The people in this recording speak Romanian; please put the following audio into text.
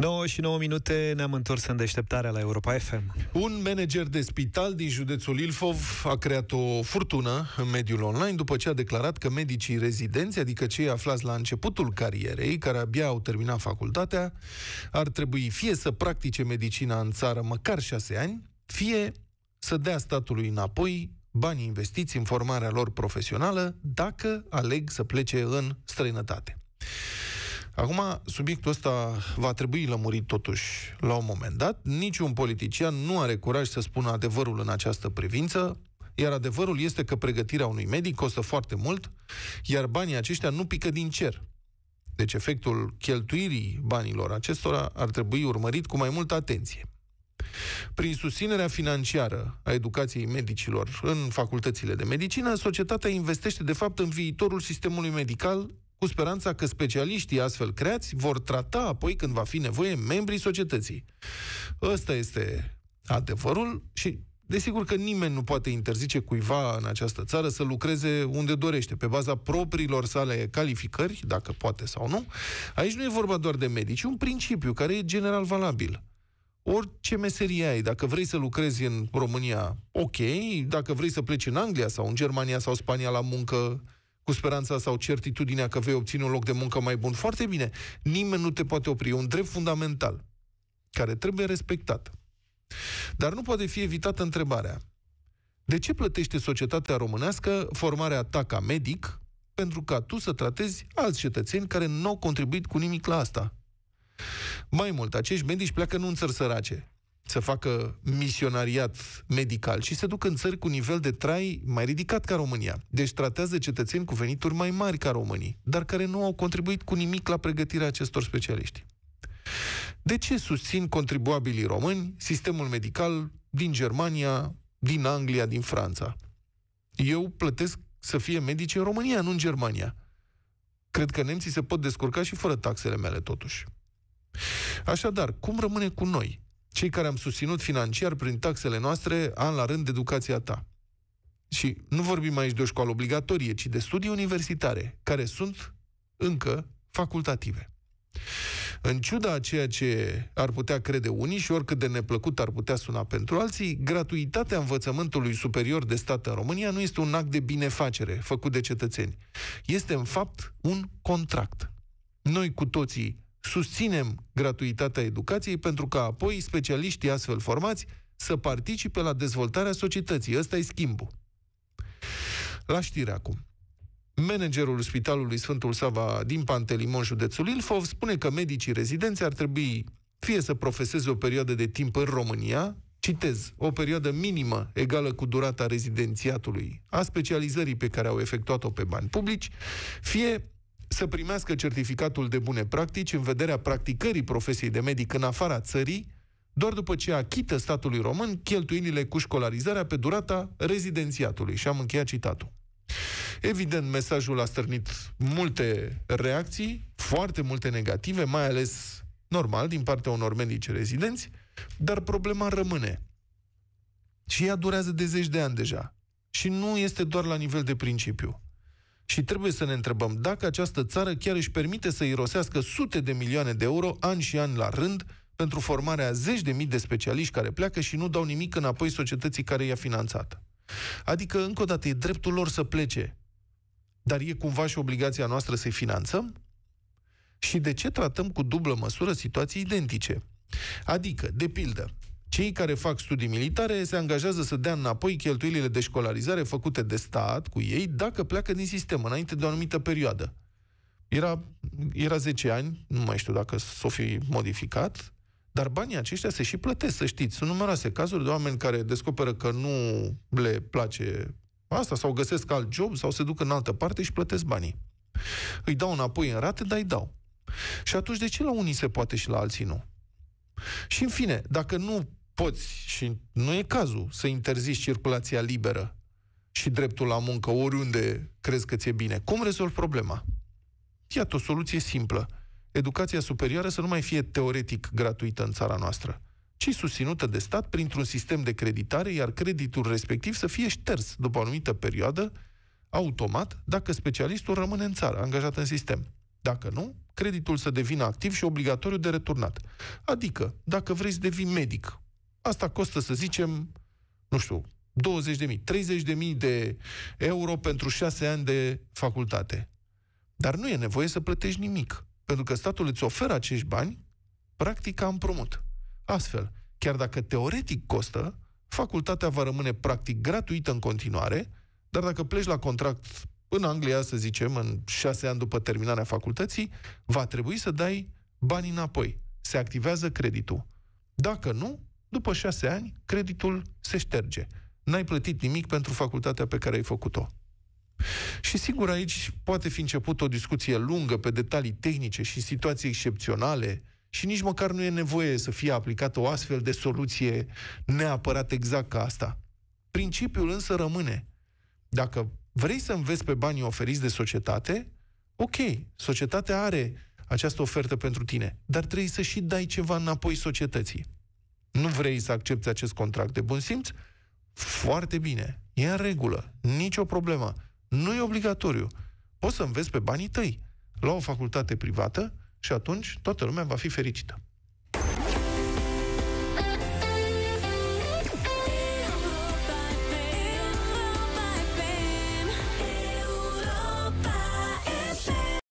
9 și 9 minute ne-am întors în deșteptarea la Europa FM. Un manager de spital din județul Ilfov a creat o furtună în mediul online după ce a declarat că medicii rezidenți, adică cei aflați la începutul carierei, care abia au terminat facultatea, ar trebui fie să practice medicina în țară măcar șase ani, fie să dea statului înapoi banii investiți în formarea lor profesională dacă aleg să plece în străinătate. Acum, subiectul ăsta va trebui lămurit totuși la un moment dat. Niciun politician nu are curaj să spună adevărul în această privință, iar adevărul este că pregătirea unui medic costă foarte mult, iar banii aceștia nu pică din cer. Deci efectul cheltuirii banilor acestora ar trebui urmărit cu mai multă atenție. Prin susținerea financiară a educației medicilor în facultățile de medicină, societatea investește de fapt în viitorul sistemului medical cu speranța că specialiștii astfel creați vor trata apoi când va fi nevoie membrii societății. Ăsta este adevărul și Desigur că nimeni nu poate interzice cuiva în această țară să lucreze unde dorește, pe baza propriilor sale calificări, dacă poate sau nu. Aici nu e vorba doar de medici, un principiu care e general valabil. Orice meserie ai, dacă vrei să lucrezi în România, ok, dacă vrei să pleci în Anglia sau în Germania sau Spania la muncă, cu speranța sau certitudinea că vei obține un loc de muncă mai bun. Foarte bine, nimeni nu te poate opri, e un drept fundamental care trebuie respectat. Dar nu poate fi evitată întrebarea. De ce plătește societatea românească formarea ta ca medic pentru ca tu să tratezi alți cetățeni care nu au contribuit cu nimic la asta? Mai mult, acești medici pleacă nu în țări sărace, să facă misionariat medical și se duc în țări cu nivel de trai mai ridicat ca România. Deci tratează cetățeni cu venituri mai mari ca românii, dar care nu au contribuit cu nimic la pregătirea acestor specialiști. De ce susțin contribuabilii români sistemul medical din Germania, din Anglia, din Franța? Eu plătesc să fie medici în România, nu în Germania. Cred că nemții se pot descurca și fără taxele mele, totuși. Așadar, cum rămâne cu noi? cei care am susținut financiar prin taxele noastre, an la rând, educația ta. Și nu vorbim aici de o școală obligatorie, ci de studii universitare, care sunt încă facultative. În ciuda a ceea ce ar putea crede unii și oricât de neplăcut ar putea suna pentru alții, gratuitatea învățământului superior de stat în România nu este un act de binefacere făcut de cetățeni. Este, în fapt, un contract. Noi cu toții susținem gratuitatea educației pentru că apoi specialiștii astfel formați să participe la dezvoltarea societății. Ăsta e schimbul. La știre acum. Managerul Spitalului Sfântul Sava din Pantelimon, județul Ilfov, spune că medicii rezidenți ar trebui fie să profeseze o perioadă de timp în România, citez, o perioadă minimă egală cu durata rezidențiatului, a specializării pe care au efectuat-o pe bani publici, fie să primească certificatul de bune practici în vederea practicării profesiei de medic în afara țării, doar după ce achită statului român cheltuielile cu școlarizarea pe durata rezidențiatului. Și am încheiat citatul. Evident, mesajul a stârnit multe reacții, foarte multe negative, mai ales normal din partea unor medici rezidenți, dar problema rămâne. Și ea durează de zeci de ani deja. Și nu este doar la nivel de principiu. Și trebuie să ne întrebăm dacă această țară chiar își permite să irosească sute de milioane de euro an și an la rând pentru formarea a zeci de mii de specialiști care pleacă și nu dau nimic înapoi societății care i-a finanțat. Adică, încă o dată, e dreptul lor să plece, dar e cumva și obligația noastră să-i finanțăm? Și de ce tratăm cu dublă măsură situații identice? Adică, de pildă, cei care fac studii militare se angajează să dea înapoi cheltuielile de școlarizare făcute de stat cu ei dacă pleacă din sistem înainte de o anumită perioadă. Era, era 10 ani, nu mai știu dacă s-o fi modificat, dar banii aceștia se și plătesc, să știți. Sunt numeroase cazuri de oameni care descoperă că nu le place asta sau găsesc alt job sau se duc în altă parte și plătesc banii. Îi dau înapoi în rate, dar îi dau. Și atunci de ce la unii se poate și la alții nu? Și în fine, dacă nu poți, și nu e cazul, să interziști circulația liberă și dreptul la muncă oriunde crezi că ți-e bine. Cum rezolvi problema? Iată o soluție simplă. Educația superioară să nu mai fie teoretic gratuită în țara noastră, ci susținută de stat printr-un sistem de creditare, iar creditul respectiv să fie șters după o anumită perioadă, automat, dacă specialistul rămâne în țară, angajat în sistem. Dacă nu, creditul să devină activ și obligatoriu de returnat. Adică, dacă vrei să devii medic, Asta costă, să zicem, nu știu, 20.000, 30.000 de euro pentru șase ani de facultate. Dar nu e nevoie să plătești nimic, pentru că statul îți oferă acești bani, practic ca împrumut. Astfel, chiar dacă teoretic costă, facultatea va rămâne practic gratuită în continuare, dar dacă pleci la contract în Anglia, să zicem, în șase ani după terminarea facultății, va trebui să dai bani înapoi. Se activează creditul. Dacă nu, după șase ani, creditul se șterge. N-ai plătit nimic pentru facultatea pe care ai făcut-o. Și sigur, aici poate fi început o discuție lungă pe detalii tehnice și situații excepționale și nici măcar nu e nevoie să fie aplicată o astfel de soluție neapărat exact ca asta. Principiul însă rămâne. Dacă vrei să înveți pe banii oferiți de societate, ok, societatea are această ofertă pentru tine, dar trebuie să și dai ceva înapoi societății nu vrei să accepti acest contract de bun simț, foarte bine, e în regulă, nicio problemă, nu e obligatoriu. Poți să înveți pe banii tăi la o facultate privată și atunci toată lumea va fi fericită.